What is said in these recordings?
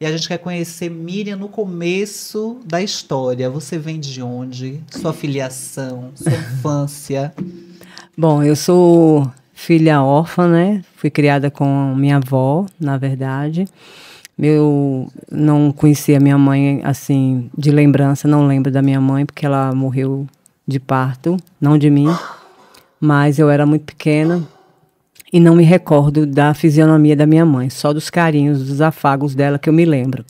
E a gente quer conhecer Miriam no começo da história. Você vem de onde? Sua filiação, sua infância? Bom, eu sou filha órfã, né? Fui criada com minha avó, na verdade. Eu não conhecia minha mãe, assim, de lembrança, não lembro da minha mãe, porque ela morreu de parto, não de mim. Mas eu era muito pequena, e não me recordo da fisionomia da minha mãe, só dos carinhos, dos afagos dela que eu me lembro.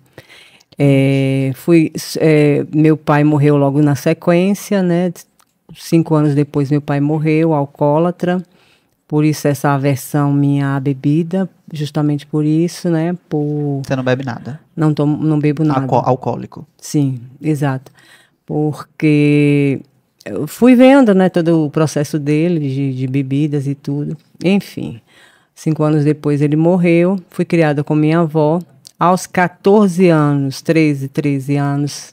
É, fui, é, meu pai morreu logo na sequência, né? Cinco anos depois meu pai morreu, alcoólatra, por isso essa aversão minha à bebida, justamente por isso, né? Por você não bebe nada? Não tomo, não bebo nada. Alco alcoólico. Sim, exato, porque eu fui vendo né, todo o processo dele, de, de bebidas e tudo. Enfim, cinco anos depois ele morreu, fui criada com minha avó. Aos 14 anos, 13, 13 anos,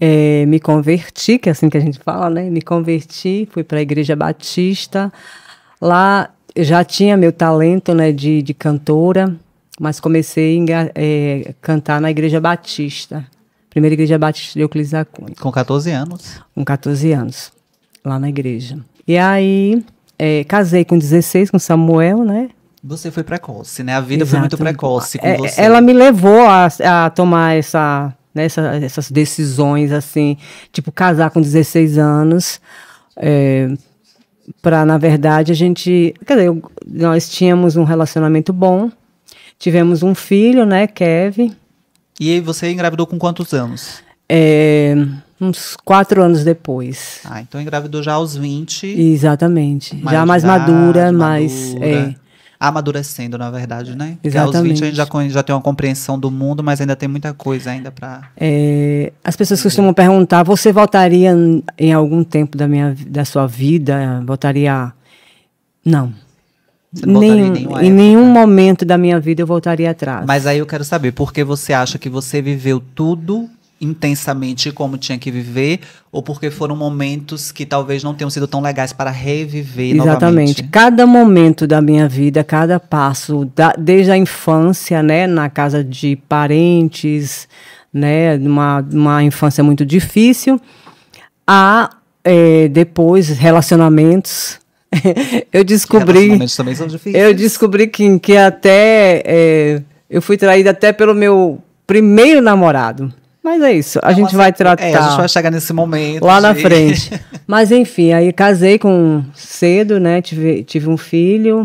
é, me converti, que é assim que a gente fala, né? Me converti, fui para a Igreja Batista. Lá já tinha meu talento né, de, de cantora, mas comecei a é, cantar na Igreja Batista. Primeira Igreja Batista de Euclides da Cunha. Com 14 anos? Com 14 anos, lá na igreja. E aí, é, casei com 16, com Samuel, né? Você foi precoce, né? A vida Exato. foi muito precoce com é, você. Ela me levou a, a tomar essa, né, essa, essas decisões, assim, tipo, casar com 16 anos, é, para, na verdade, a gente. Quer dizer, eu, nós tínhamos um relacionamento bom, tivemos um filho, né, Kevin, e você engravidou com quantos anos? É, uns quatro anos depois. Ah, então engravidou já aos 20. Exatamente. Mais já mais idade, madura, mais. É. Amadurecendo, na verdade, né? Porque Exatamente. aos 20 a gente já, já tem uma compreensão do mundo, mas ainda tem muita coisa ainda para. É, as pessoas costumam perguntar: você voltaria em algum tempo da, minha, da sua vida? Voltaria. Não em nenhum momento da minha vida eu voltaria atrás. Mas aí eu quero saber, por que você acha que você viveu tudo intensamente como tinha que viver, ou porque foram momentos que talvez não tenham sido tão legais para reviver Exatamente. Novamente. Cada momento da minha vida, cada passo, da, desde a infância, né, na casa de parentes, né, uma, uma infância muito difícil, a é, depois relacionamentos, eu descobri. Também são difíceis. Eu descobri que, que até. É, eu fui traída até pelo meu primeiro namorado. Mas é isso, a é gente vai tratar. É, a gente vai chegar nesse momento. Lá de... na frente. Mas enfim, aí casei com cedo, né? Tive, tive um filho.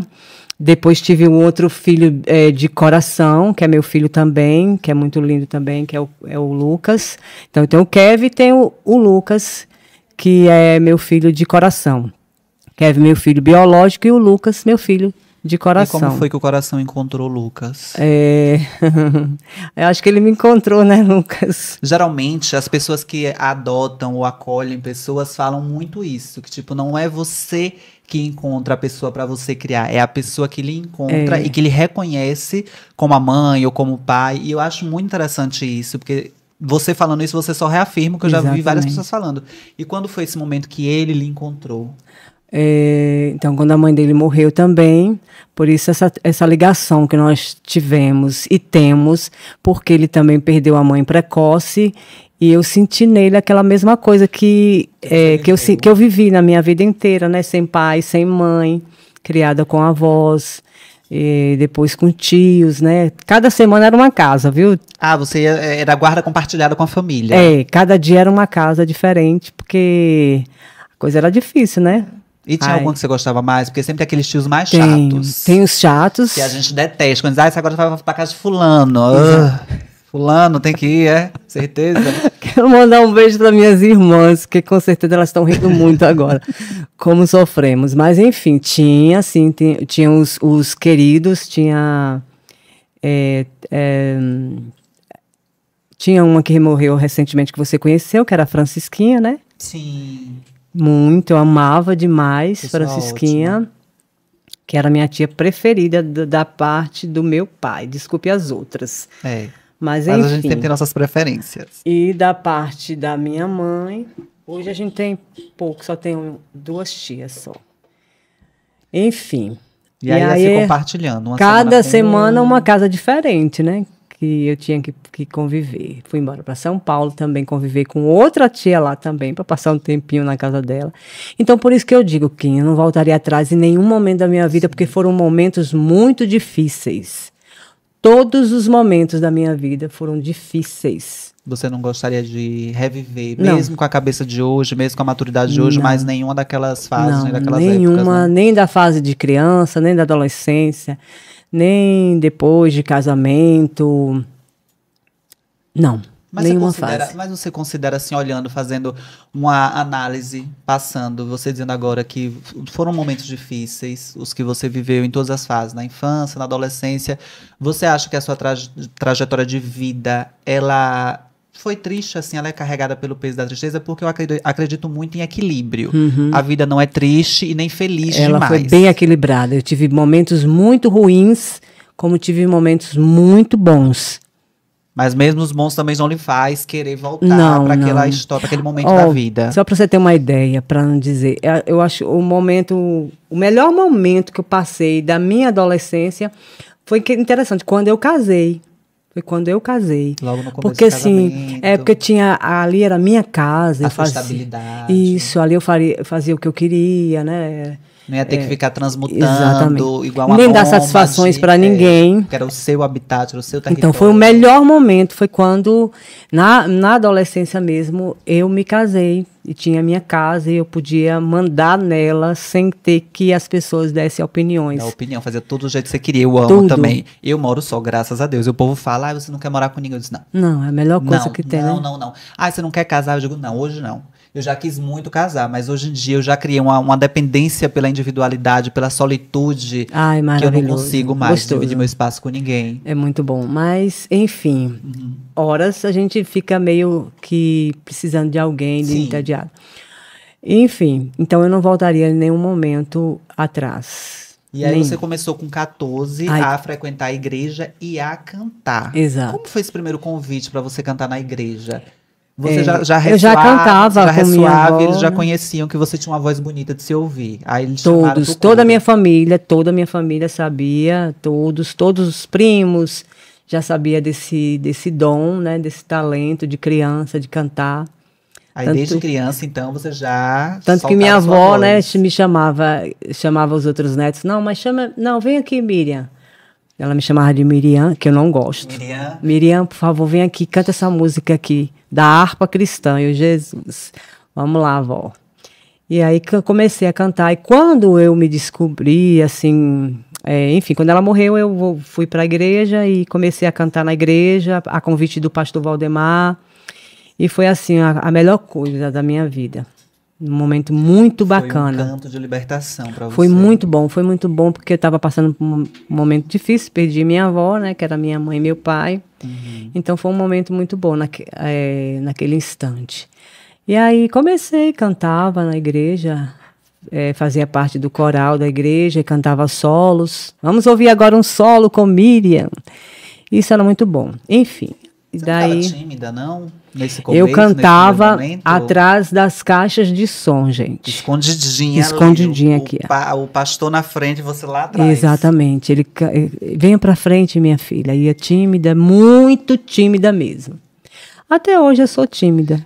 Depois tive um outro filho é, de coração, que é meu filho também, que é muito lindo também, que é o, é o Lucas. Então tem tenho o Kevin e tenho o Lucas, que é meu filho de coração. Kevin, meu filho biológico, e o Lucas, meu filho de coração. E como foi que o coração encontrou Lucas? É... Eu acho que ele me encontrou, né, Lucas? Geralmente, as pessoas que adotam ou acolhem pessoas falam muito isso, que tipo, não é você que encontra a pessoa para você criar, é a pessoa que lhe encontra é. e que lhe reconhece como a mãe ou como o pai. E eu acho muito interessante isso, porque você falando isso, você só reafirma o que eu Exatamente. já vi várias pessoas falando. E quando foi esse momento que ele lhe encontrou? É, então, quando a mãe dele morreu também, por isso essa, essa ligação que nós tivemos e temos, porque ele também perdeu a mãe precoce e eu senti nele aquela mesma coisa que, é, que, eu, que eu vivi na minha vida inteira, né? Sem pai, sem mãe, criada com avós. E depois com tios, né? Cada semana era uma casa, viu? Ah, você é, era guarda compartilhada com a família. É, cada dia era uma casa diferente, porque a coisa era difícil, né? E tinha Ai. algum que você gostava mais? Porque sempre tem aqueles tios mais tem, chatos. Tem os chatos. Que a gente detesta. Quando diz, ah, isso agora vai pra casa de fulano. Uh, fulano tem que ir, é? Certeza. Quero mandar um beijo para minhas irmãs, que com certeza elas estão rindo muito agora. Como sofremos. Mas enfim, tinha sim tinha, tinha os, os queridos, tinha... É, é, tinha uma que morreu recentemente que você conheceu, que era a Francisquinha, né? Sim. Muito, eu amava demais Pessoal, Francisquinha, que era minha tia preferida da, parte do meu pai. Desculpe as outras. É. Mas, enfim, a gente sempre tem nossas preferências. E da parte da minha mãe, hoje a gente tem pouco, só tem duas tias só. Enfim. E, e aí, aí compartilhando. Uma cada semana, semana uma casa diferente, né? que eu tinha que, que conviver. Fui embora para São Paulo também, conviver com outra tia lá também, para passar um tempinho na casa dela. Então, por isso que eu digo que eu não voltaria atrás em nenhum momento da minha vida, porque foram momentos muito difíceis. Todos os momentos da minha vida foram difíceis você não gostaria de reviver, não. mesmo com a cabeça de hoje, mesmo com a maturidade de hoje, não. nenhuma daquelas fases, não, nem né, daquelas nenhuma, épocas, Nenhuma, né? nem da fase de criança, nem da adolescência, nem depois de casamento. Não. Mas nenhuma você considera, fase. Mas você considera assim, olhando, fazendo uma análise, passando, você dizendo agora que foram momentos difíceis, os que você viveu em todas as fases, na infância, na adolescência. Você acha que a sua trajetória de vida, ela foi triste, assim, ela é carregada pelo peso da tristeza, porque eu acredito, acredito muito em equilíbrio. Uhum. A vida não é triste e nem feliz ela demais. Ela foi bem equilibrada. Eu tive momentos muito ruins, como tive momentos muito bons. Mas mesmo os bons também não lhe faz querer voltar para aquela história, aquele momento oh, da vida. Só para você ter uma ideia, para não dizer, é, eu acho o momento, o melhor momento que eu passei da minha adolescência foi que, interessante quando eu casei. Foi quando eu casei. Logo no começo Porque assim, é porque tinha ali era minha casa, a eu fazia isso, ali eu faria, fazia o que eu queria, né? Não ia ter é, que ficar transmutando exatamente. igual uma Nem dar satisfações para é, ninguém. É, era o seu habitat, era o seu território. Então foi o melhor momento, foi quando, na, na adolescência mesmo, eu me casei e tinha minha casa e eu podia mandar nela sem ter que as pessoas dessem opiniões. a opinião, fazer tudo do jeito que você queria. Eu amo tudo. também. Eu moro só, graças a Deus. E o povo fala, ah, você não quer morar com ninguém. Eu disse, não. Não, é a melhor coisa não, que tem. Não, né? não, não. Ah, você não quer casar? Eu digo, não, hoje não. Eu já quis muito casar, mas hoje em dia eu já criei uma, uma dependência pela individualidade, pela solitude. Ai, que eu não consigo mais Gostoso. dividir meu espaço com ninguém. É muito bom. Mas, enfim, uhum. horas a gente fica meio que precisando de alguém, de entediado. Enfim, então eu não voltaria em nenhum momento atrás. E aí Nem. você começou com 14 Ai. a frequentar a igreja e a cantar. Exato. Como foi esse primeiro convite para você cantar na igreja? Você é, já, já eu já cantava já ressoava, eles já conheciam que você tinha uma voz bonita de se ouvir. Aí eles todos, toda a minha família, toda a minha família sabia, todos, todos os primos já sabia desse desse dom, né, desse talento de criança de cantar. Aí tanto, desde criança então você já Tanto que minha avó, né, me chamava, chamava os outros netos, não, mas chama, não, vem aqui, Miriam. Ela me chamava de Miriam, que eu não gosto. Miriam. Miriam, por favor, vem aqui, canta essa música aqui, da harpa cristã. E Jesus, vamos lá, vó. E aí comecei a cantar. E quando eu me descobri, assim, é, enfim, quando ela morreu, eu fui para a igreja e comecei a cantar na igreja, a convite do pastor Valdemar. E foi assim a, a melhor coisa da minha vida. Um momento muito bacana. Foi um canto de libertação para você. Foi muito bom, foi muito bom porque eu estava passando por um momento difícil, perdi minha avó, né, que era minha mãe e meu pai. Uhum. Então foi um momento muito bom naque, é, naquele instante. E aí comecei, cantava na igreja, é, fazia parte do coral da igreja e cantava solos. Vamos ouvir agora um solo com Miriam. Isso era muito bom. Enfim, e Você daí, não tímida, não? Nesse começo, eu cantava atrás das caixas de som, gente. Escondidinha. Escondidinha ali, aqui. O, pa, o, pastor na frente, você lá atrás. Exatamente. Ele, vem eh, venha para frente, minha filha. E é tímida, muito tímida mesmo. Até hoje eu sou tímida.